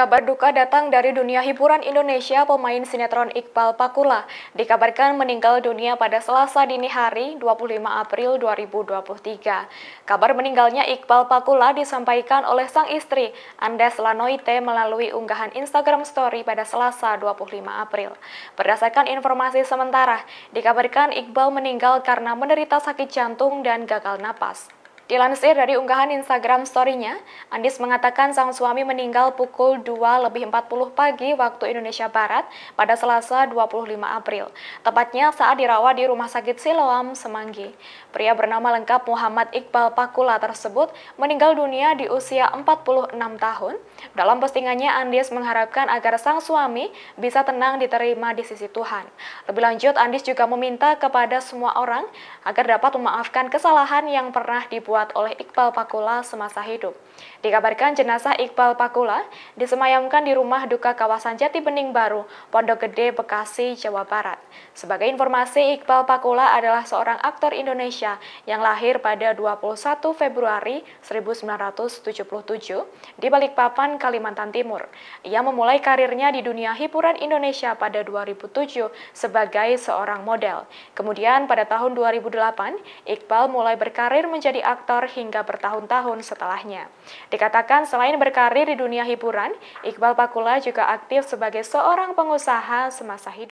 Kabar duka datang dari dunia hiburan Indonesia pemain sinetron Iqbal Pakula. Dikabarkan meninggal dunia pada Selasa dini hari 25 April 2023. Kabar meninggalnya Iqbal Pakula disampaikan oleh sang istri Andes Lanoite melalui unggahan Instagram Story pada Selasa 25 April. Berdasarkan informasi sementara, dikabarkan Iqbal meninggal karena menderita sakit jantung dan gagal napas. Dilansir dari unggahan Instagram story-nya, Andis mengatakan sang suami meninggal pukul 2 lebih 40 pagi waktu Indonesia Barat pada Selasa 25 April, tepatnya saat dirawat di Rumah Sakit Siloam, Semanggi. Pria bernama lengkap Muhammad Iqbal Pakula tersebut meninggal dunia di usia 46 tahun. Dalam postingannya, Andis mengharapkan agar sang suami bisa tenang diterima di sisi Tuhan. Lebih lanjut, Andis juga meminta kepada semua orang agar dapat memaafkan kesalahan yang pernah dibuat dirawat oleh Iqbal Pakula semasa hidup. Dikabarkan jenazah Iqbal Pakula disemayamkan di rumah duka kawasan Jati Bening Baru, Pondok Gede, Bekasi, Jawa Barat. Sebagai informasi, Iqbal Pakula adalah seorang aktor Indonesia yang lahir pada 21 Februari 1977 di Balikpapan, Kalimantan Timur. Ia memulai karirnya di dunia hiburan Indonesia pada 2007 sebagai seorang model. Kemudian pada tahun 2008, Iqbal mulai berkarir menjadi aktor aktor hingga bertahun-tahun setelahnya. Dikatakan selain berkarir di dunia hiburan, Iqbal Pakula juga aktif sebagai seorang pengusaha semasa hidup.